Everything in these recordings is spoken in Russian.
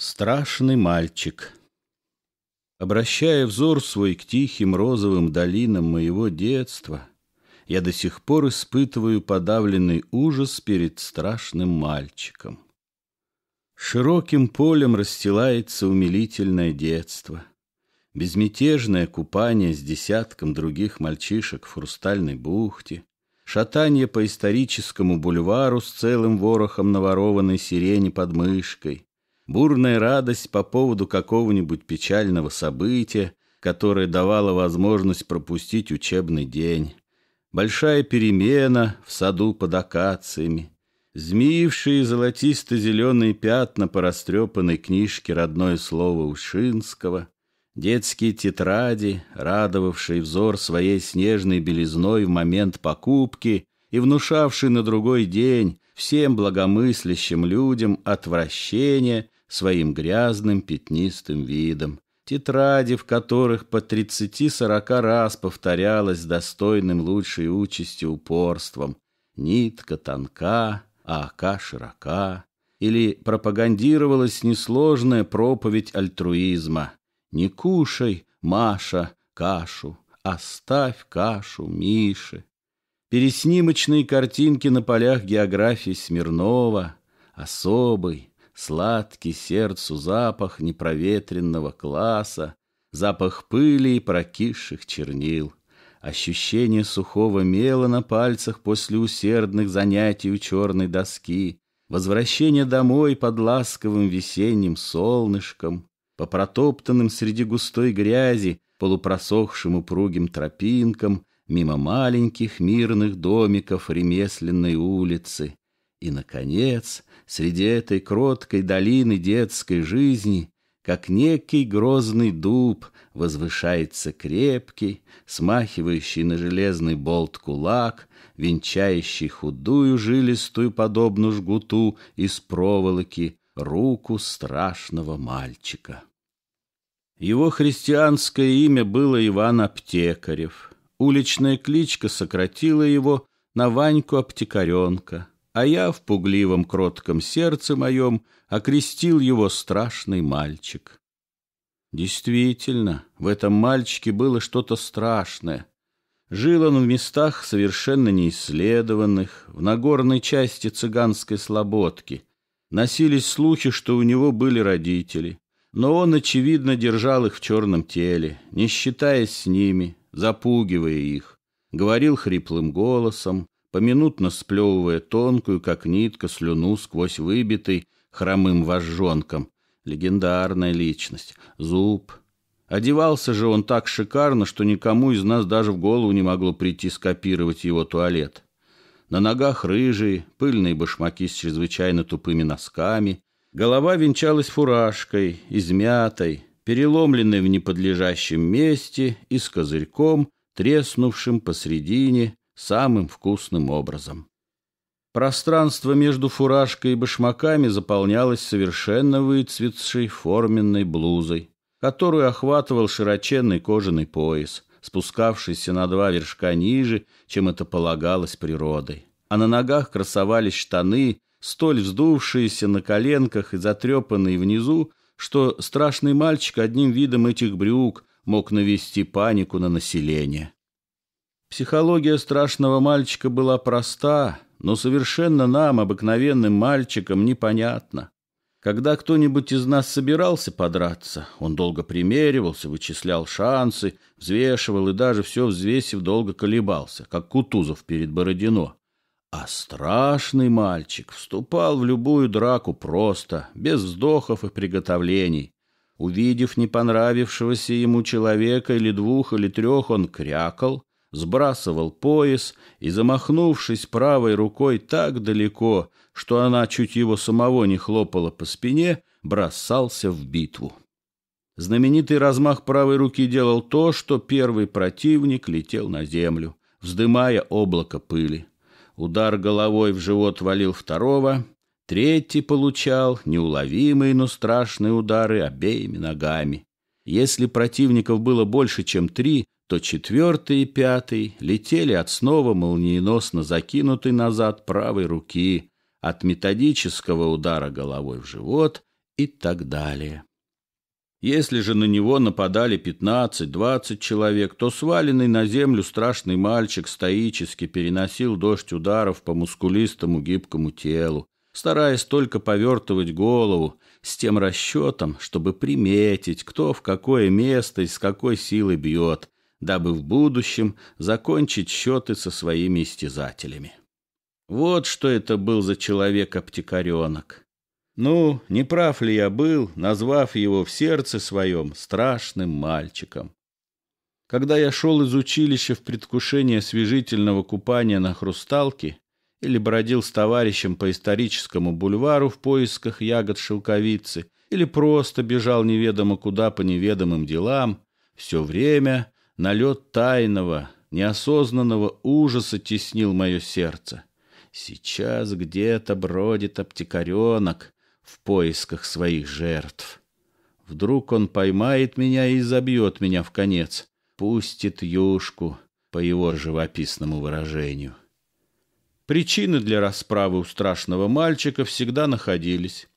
Страшный мальчик. Обращая взор свой к тихим розовым долинам моего детства, я до сих пор испытываю подавленный ужас перед страшным мальчиком. Широким полем расстилается умилительное детство, безмятежное купание с десятком других мальчишек в хрустальной бухте, шатание по историческому бульвару с целым ворохом наворованной сирени под мышкой, Бурная радость по поводу какого-нибудь печального события, которое давало возможность пропустить учебный день. Большая перемена в саду под акациями. Змеившие золотисто-зеленые пятна по растрепанной книжке «Родное слово Ушинского». Детские тетради, радовавшие взор своей снежной белизной в момент покупки и внушавшие на другой день всем благомыслящим людям отвращение своим грязным пятнистым видом, тетради, в которых по тридцати сорока раз повторялось достойным лучшей участи упорством «Нитка тонка, а ока широка», или пропагандировалась несложная проповедь альтруизма «Не кушай, Маша, кашу, оставь кашу Мише». Переснимочные картинки на полях географии Смирнова, особый, Сладкий сердцу запах непроветренного класса, Запах пыли и прокисших чернил, Ощущение сухого мела на пальцах После усердных занятий у черной доски, Возвращение домой под ласковым весенним солнышком, По протоптанным среди густой грязи Полупросохшим упругим тропинкам Мимо маленьких мирных домиков ремесленной улицы — и, наконец, среди этой кроткой долины детской жизни, как некий грозный дуб, возвышается крепкий, смахивающий на железный болт кулак, венчающий худую жилистую, подобную жгуту из проволоки, руку страшного мальчика. Его христианское имя было Иван Аптекарев. Уличная кличка сократила его на Ваньку Аптекаренка — а я в пугливом кротком сердце моем окрестил его страшный мальчик. Действительно, в этом мальчике было что-то страшное. Жил он в местах совершенно неисследованных, в нагорной части цыганской слободки. Носились слухи, что у него были родители, но он, очевидно, держал их в черном теле, не считаясь с ними, запугивая их. Говорил хриплым голосом, поминутно сплевывая тонкую, как нитка, слюну сквозь выбитый хромым вожжонком. Легендарная личность. Зуб. Одевался же он так шикарно, что никому из нас даже в голову не могло прийти скопировать его туалет. На ногах рыжие, пыльные башмаки с чрезвычайно тупыми носками. Голова венчалась фуражкой, измятой, переломленной в неподлежащем месте и с козырьком, треснувшим посредине самым вкусным образом. Пространство между фуражкой и башмаками заполнялось совершенно выцветшей форменной блузой, которую охватывал широченный кожаный пояс, спускавшийся на два вершка ниже, чем это полагалось природой. А на ногах красовались штаны, столь вздувшиеся на коленках и затрепанные внизу, что страшный мальчик одним видом этих брюк мог навести панику на население. Психология страшного мальчика была проста, но совершенно нам, обыкновенным мальчикам, непонятна. Когда кто-нибудь из нас собирался подраться, он долго примеривался, вычислял шансы, взвешивал и даже все взвесив долго колебался, как Кутузов перед Бородино. А страшный мальчик вступал в любую драку просто, без вздохов и приготовлений. Увидев не понравившегося ему человека или двух или трех, он крякал, сбрасывал пояс и, замахнувшись правой рукой так далеко, что она чуть его самого не хлопала по спине, бросался в битву. Знаменитый размах правой руки делал то, что первый противник летел на землю, вздымая облако пыли. Удар головой в живот валил второго, третий получал неуловимые, но страшные удары обеими ногами. Если противников было больше, чем три, то четвертый и пятый летели от снова молниеносно закинутой назад правой руки, от методического удара головой в живот и так далее. Если же на него нападали 15-20 человек, то сваленный на землю страшный мальчик стоически переносил дождь ударов по мускулистому гибкому телу, стараясь только повертывать голову с тем расчетом, чтобы приметить, кто в какое место и с какой силы бьет – дабы в будущем закончить счеты со своими истязателями. Вот что это был за человек аптекаренок Ну, не прав ли я был, назвав его в сердце своем страшным мальчиком? Когда я шел из училища в предвкушение освежительного купания на хрусталке или бродил с товарищем по историческому бульвару в поисках ягод шелковицы или просто бежал неведомо куда по неведомым делам, все время Налет тайного, неосознанного ужаса теснил мое сердце. Сейчас где-то бродит аптекаренок в поисках своих жертв. Вдруг он поймает меня и забьет меня в конец, пустит юшку по его живописному выражению. Причины для расправы у страшного мальчика всегда находились.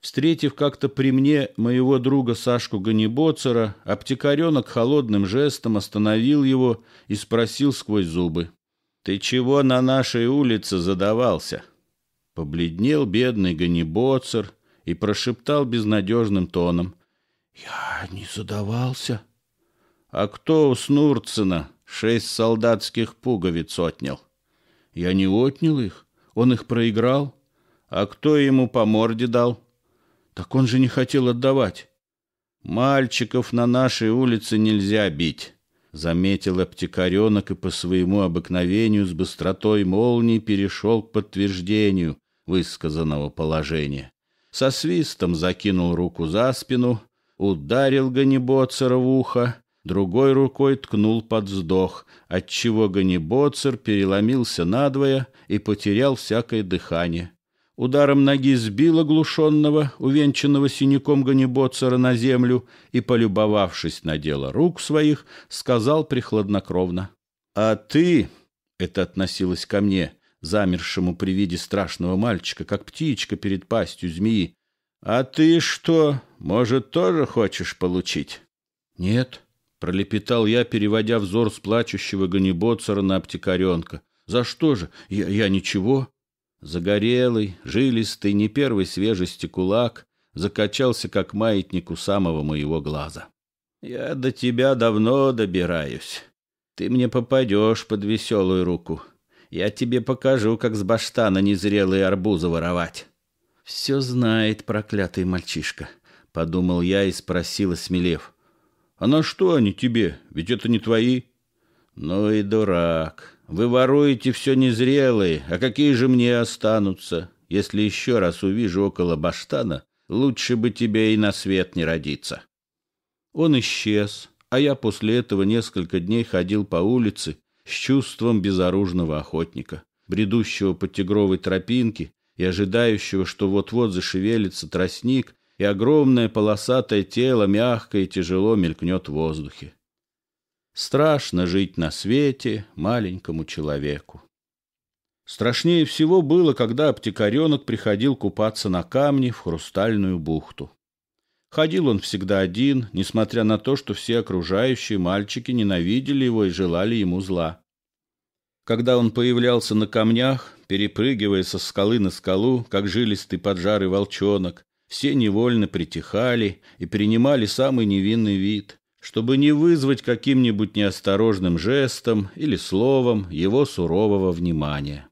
Встретив как-то при мне моего друга Сашку Ганебоцера, аптекаренок холодным жестом остановил его и спросил сквозь зубы. «Ты чего на нашей улице задавался?» Побледнел бедный Ганебоцер и прошептал безнадежным тоном. «Я не задавался». «А кто у Снурцина шесть солдатских пуговиц отнял?» «Я не отнял их, он их проиграл». «А кто ему по морде дал?» Так он же не хотел отдавать. Мальчиков на нашей улице нельзя бить. Заметил аптекаренок и по своему обыкновению с быстротой молнии перешел к подтверждению высказанного положения. Со свистом закинул руку за спину, ударил Ганнибоцера в ухо, другой рукой ткнул под вздох, отчего Ганнибоцер переломился надвое и потерял всякое дыхание ударом ноги сбил оглушенного, увенчанного синяком Ганнибоцера на землю и, полюбовавшись на дело рук своих, сказал прихладнокровно. «А ты...» — это относилось ко мне, замершему при виде страшного мальчика, как птичка перед пастью змеи. «А ты что, может, тоже хочешь получить?» «Нет», — пролепетал я, переводя взор с плачущего Ганнибоцера на обтекаренка. «За что же? Я, я ничего». Загорелый, жилистый, не первой свежести кулак закачался, как маятник у самого моего глаза. «Я до тебя давно добираюсь. Ты мне попадешь под веселую руку. Я тебе покажу, как с баштана незрелые арбузы воровать». «Все знает проклятый мальчишка», — подумал я и спросил смелев. «А на что они тебе? Ведь это не твои». «Ну и дурак». Вы воруете все незрелые, а какие же мне останутся? Если еще раз увижу около баштана, лучше бы тебе и на свет не родиться. Он исчез, а я после этого несколько дней ходил по улице с чувством безоружного охотника, бредущего по тигровой тропинке и ожидающего, что вот-вот зашевелится тростник, и огромное полосатое тело мягко и тяжело мелькнет в воздухе. Страшно жить на свете маленькому человеку. Страшнее всего было, когда аптекаренок приходил купаться на камни в хрустальную бухту. Ходил он всегда один, несмотря на то, что все окружающие мальчики ненавидели его и желали ему зла. Когда он появлялся на камнях, перепрыгивая со скалы на скалу, как жилистый поджарый волчонок, все невольно притихали и принимали самый невинный вид, чтобы не вызвать каким-нибудь неосторожным жестом или словом его сурового внимания.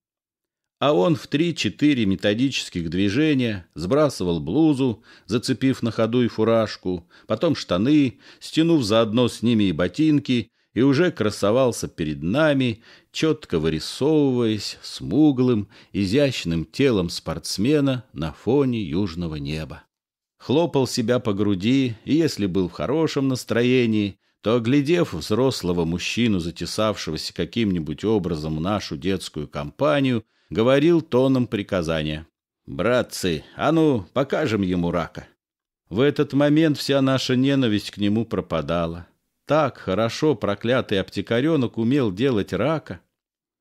А он в три-четыре методических движения сбрасывал блузу, зацепив на ходу и фуражку, потом штаны, стянув заодно с ними и ботинки, и уже красовался перед нами, четко вырисовываясь смуглым, изящным телом спортсмена на фоне южного неба хлопал себя по груди, и если был в хорошем настроении, то, оглядев взрослого мужчину, затесавшегося каким-нибудь образом в нашу детскую компанию, говорил тоном приказания. «Братцы, а ну, покажем ему рака!» В этот момент вся наша ненависть к нему пропадала. Так хорошо проклятый аптекаренок умел делать рака.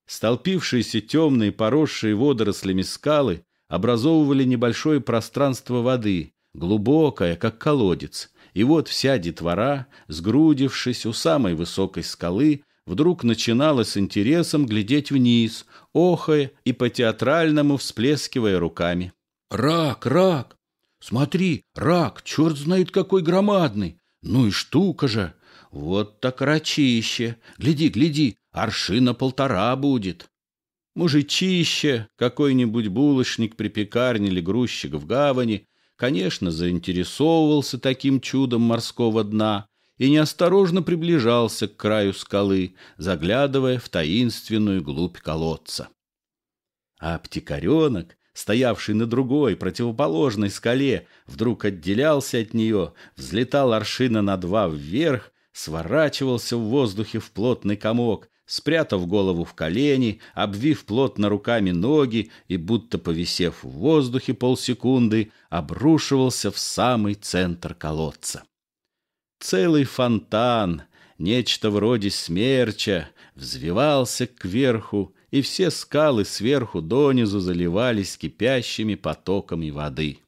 Столпившиеся темные, поросшие водорослями скалы образовывали небольшое пространство воды, глубокая, как колодец, и вот вся детвора, сгрудившись у самой высокой скалы, вдруг начинала с интересом глядеть вниз, охая и по-театральному всплескивая руками. «Рак, рак! Смотри, рак, черт знает какой громадный! Ну и штука же! Вот так рачище! Гляди, гляди, аршина полтора будет!» Мужичище, какой-нибудь булочник при пекарне или грузчик в гавани конечно, заинтересовывался таким чудом морского дна и неосторожно приближался к краю скалы, заглядывая в таинственную глубь колодца. А птикаренок, стоявший на другой, противоположной скале, вдруг отделялся от нее, взлетал аршина на два вверх, сворачивался в воздухе в плотный комок, Спрятав голову в колени, обвив плотно руками ноги и, будто повисев в воздухе полсекунды, обрушивался в самый центр колодца. Целый фонтан, нечто вроде смерча, взвивался кверху, и все скалы сверху донизу заливались кипящими потоками воды.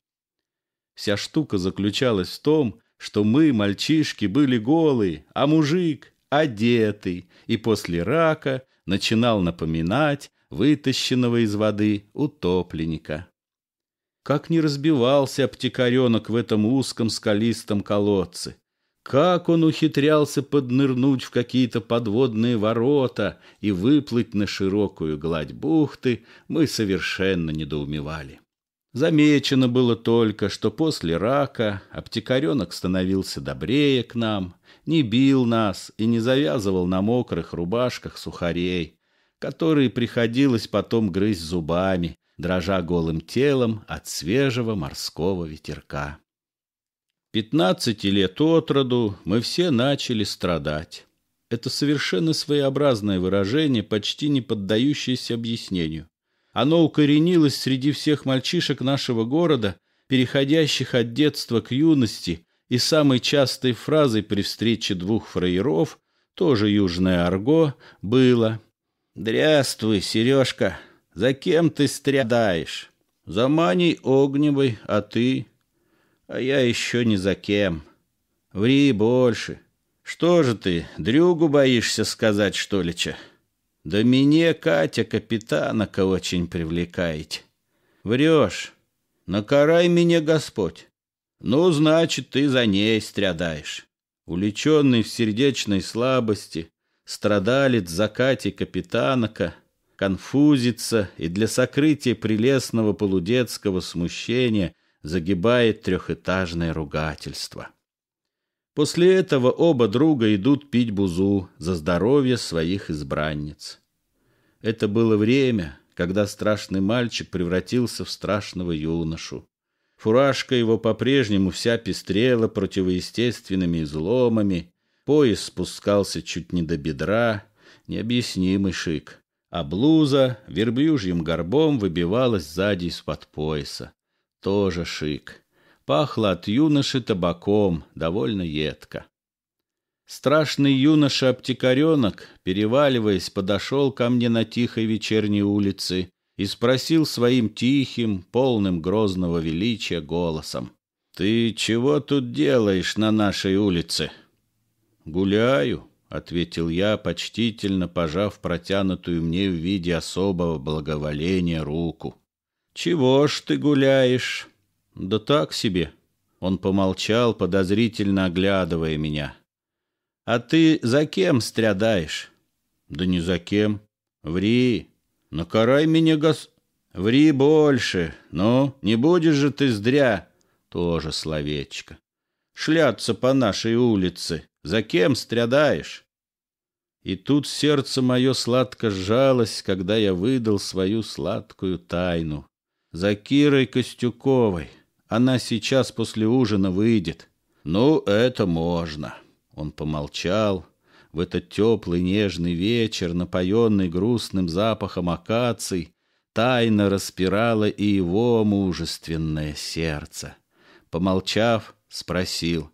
Вся штука заключалась в том, что мы, мальчишки, были голые, а мужик, одетый, и после рака начинал напоминать вытащенного из воды утопленника. Как не разбивался аптекаренок в этом узком скалистом колодце! Как он ухитрялся поднырнуть в какие-то подводные ворота и выплыть на широкую гладь бухты, мы совершенно недоумевали. Замечено было только, что после рака аптекаренок становился добрее к нам, не бил нас и не завязывал на мокрых рубашках сухарей, которые приходилось потом грызть зубами, дрожа голым телом от свежего морского ветерка. Пятнадцати лет от роду мы все начали страдать. Это совершенно своеобразное выражение, почти не поддающееся объяснению. Оно укоренилось среди всех мальчишек нашего города, переходящих от детства к юности, и самой частой фразой при встрече двух фраеров, тоже южное арго, было «Дряствуй, Сережка, за кем ты стрядаешь? За Маней Огневой, а ты? А я еще ни за кем. Ври больше. Что же ты, дрюгу боишься сказать, что ли, че?» Да мне Катя, капитанка очень привлекаете. Врешь. Накарай меня, Господь. Ну, значит, ты за ней стрядаешь. Уличенный в сердечной слабости, страдалец за закате капитанка, конфузится и для сокрытия прелестного полудетского смущения загибает трехэтажное ругательство. После этого оба друга идут пить бузу за здоровье своих избранниц. Это было время, когда страшный мальчик превратился в страшного юношу. Фуражка его по-прежнему вся пестрела противоестественными изломами, пояс спускался чуть не до бедра, необъяснимый шик, а блуза верблюжьим горбом выбивалась сзади из-под пояса. Тоже шик пахло от юноши табаком, довольно едко. Страшный юноша аптекаренок переваливаясь, подошел ко мне на тихой вечерней улице и спросил своим тихим, полным грозного величия голосом. «Ты чего тут делаешь на нашей улице?» «Гуляю», — ответил я, почтительно пожав протянутую мне в виде особого благоволения руку. «Чего ж ты гуляешь?» «Да так себе». Он помолчал, подозрительно оглядывая меня. «А ты за кем стрядаешь?» «Да не за кем. Ври. Накарай меня, гос...» «Ври больше. Ну, не будешь же ты зря!» Тоже словечко. «Шляться по нашей улице. За кем стрядаешь?» И тут сердце мое сладко сжалось, когда я выдал свою сладкую тайну. За Кирой Костюковой. Она сейчас после ужина выйдет. Ну, это можно. Он помолчал. В этот теплый нежный вечер, напоенный грустным запахом акаций, тайно распирало и его мужественное сердце. Помолчав, спросил.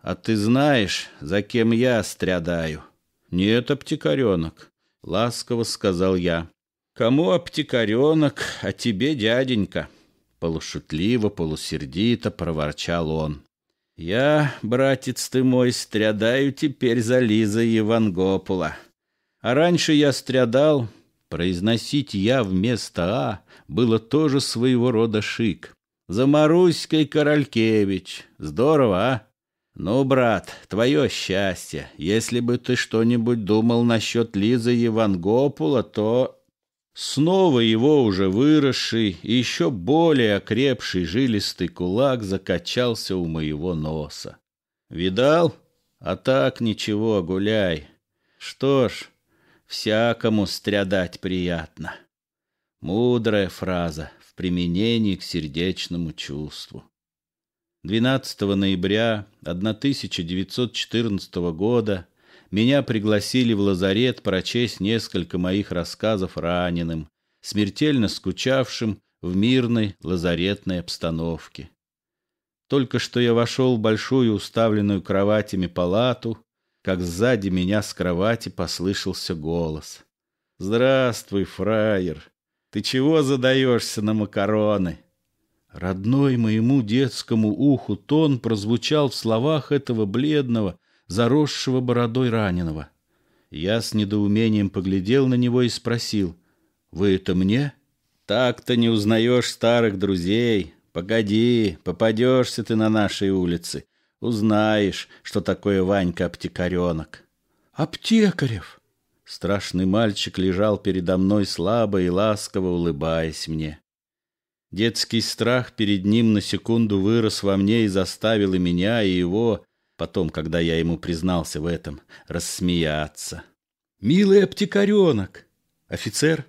«А ты знаешь, за кем я стрядаю?» «Нет, аптекаренок», — ласково сказал я. «Кому аптекаренок, а тебе дяденька?» Полушутливо, полусердито проворчал он. «Я, братец ты мой, стрядаю теперь за Лизой Евангопола. А раньше я стрядал, произносить «я» вместо «а» было тоже своего рода шик. За Маруськой Королькевич. Здорово, а? Ну, брат, твое счастье. Если бы ты что-нибудь думал насчет Лизы Евангопула, то Снова его уже выросший и еще более окрепший жилистый кулак закачался у моего носа. «Видал? А так ничего, гуляй. Что ж, всякому стрядать приятно». Мудрая фраза в применении к сердечному чувству. 12 ноября 1914 года меня пригласили в лазарет прочесть несколько моих рассказов раненым, смертельно скучавшим в мирной лазаретной обстановке. Только что я вошел в большую уставленную кроватями палату, как сзади меня с кровати послышался голос. «Здравствуй, фраер! Ты чего задаешься на макароны?» Родной моему детскому уху тон прозвучал в словах этого бледного, заросшего бородой раненого. Я с недоумением поглядел на него и спросил, «Вы это мне?» «Так-то не узнаешь старых друзей. Погоди, попадешься ты на нашей улице. Узнаешь, что такое Ванька-аптекаренок». «Аптекарев!» Страшный мальчик лежал передо мной слабо и ласково улыбаясь мне. Детский страх перед ним на секунду вырос во мне и заставил и меня, и его потом, когда я ему признался в этом, рассмеяться. «Милый аптекаренок!» «Офицер?»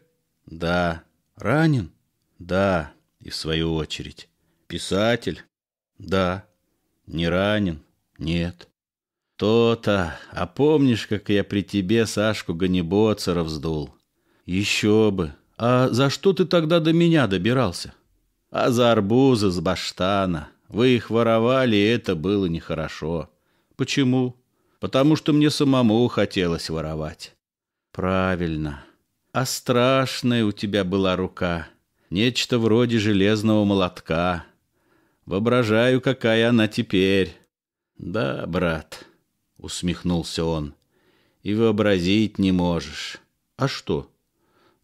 «Да». «Ранен?» «Да». И в свою очередь. «Писатель?» «Да». «Не ранен?» «Нет». «То-то! А помнишь, как я при тебе Сашку Ганебоцера вздул?» «Еще бы! А за что ты тогда до меня добирался?» «А за арбузы с баштана. Вы их воровали, и это было нехорошо». Почему? Потому что мне самому хотелось воровать. Правильно. А страшная у тебя была рука. Нечто вроде железного молотка. Воображаю, какая она теперь. Да, брат, усмехнулся он. И вообразить не можешь. А что?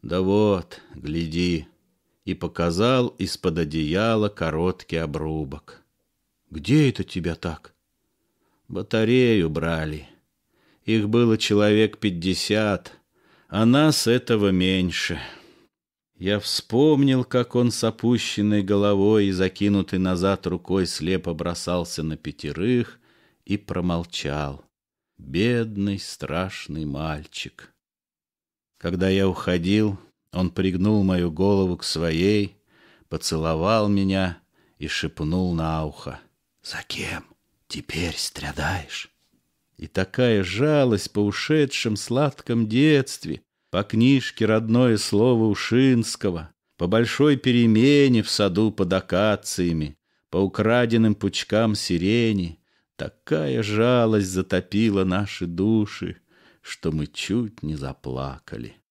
Да вот, гляди. И показал из-под одеяла короткий обрубок. Где это тебя так? Батарею брали. Их было человек пятьдесят, а нас этого меньше. Я вспомнил, как он с опущенной головой и закинутой назад рукой слепо бросался на пятерых и промолчал. Бедный, страшный мальчик. Когда я уходил, он пригнул мою голову к своей, поцеловал меня и шепнул на ухо. «За кем?» теперь страдаешь. И такая жалость по ушедшем сладком детстве, по книжке «Родное слово Ушинского», по большой перемене в саду под акациями, по украденным пучкам сирени, такая жалость затопила наши души, что мы чуть не заплакали.